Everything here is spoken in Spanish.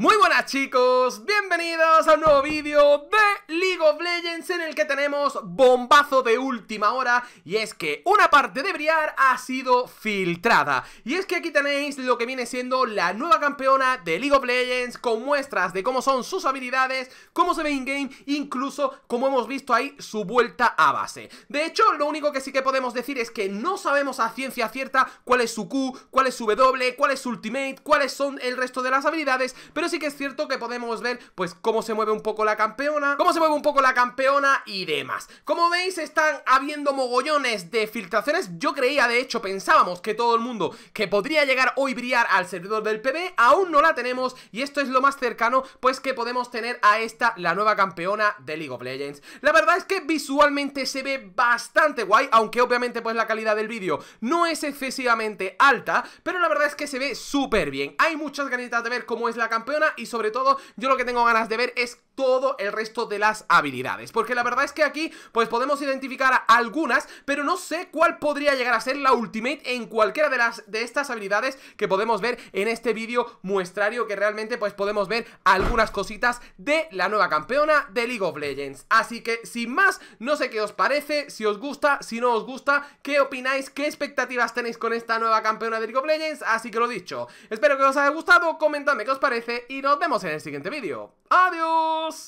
Muy buenas chicos, bienvenidos a un nuevo vídeo de League of Legends en el que tenemos bombazo de última hora y es que una parte de Briar ha sido filtrada y es que aquí tenéis lo que viene siendo la nueva campeona de League of Legends con muestras de cómo son sus habilidades, cómo se ve in-game, incluso como hemos visto ahí su vuelta a base. De hecho, lo único que sí que podemos decir es que no sabemos a ciencia cierta cuál es su Q, cuál es su W, cuál es su ultimate, cuáles son el resto de las habilidades, pero sí que es cierto que podemos ver pues cómo se mueve un poco la campeona, cómo se mueve un poco la campeona y demás. Como veis, están habiendo mogollones de filtraciones. Yo creía, de hecho, pensábamos que todo el mundo que podría llegar hoy brillar al servidor del PB, aún no la tenemos y esto es lo más cercano, pues, que podemos tener a esta, la nueva campeona de League of Legends. La verdad es que visualmente se ve bastante guay, aunque obviamente, pues, la calidad del vídeo no es excesivamente alta, pero la verdad es que se ve súper bien. Hay muchas ganitas de ver cómo es la campeona y, sobre todo, yo lo que tengo ganas de ver es todo el resto de la habilidades Porque la verdad es que aquí pues podemos identificar algunas Pero no sé cuál podría llegar a ser la ultimate en cualquiera de, las, de estas habilidades Que podemos ver en este vídeo muestrario Que realmente pues podemos ver algunas cositas de la nueva campeona de League of Legends Así que sin más, no sé qué os parece Si os gusta, si no os gusta ¿Qué opináis? ¿Qué expectativas tenéis con esta nueva campeona de League of Legends? Así que lo dicho, espero que os haya gustado Comentadme qué os parece y nos vemos en el siguiente vídeo ¡Adiós!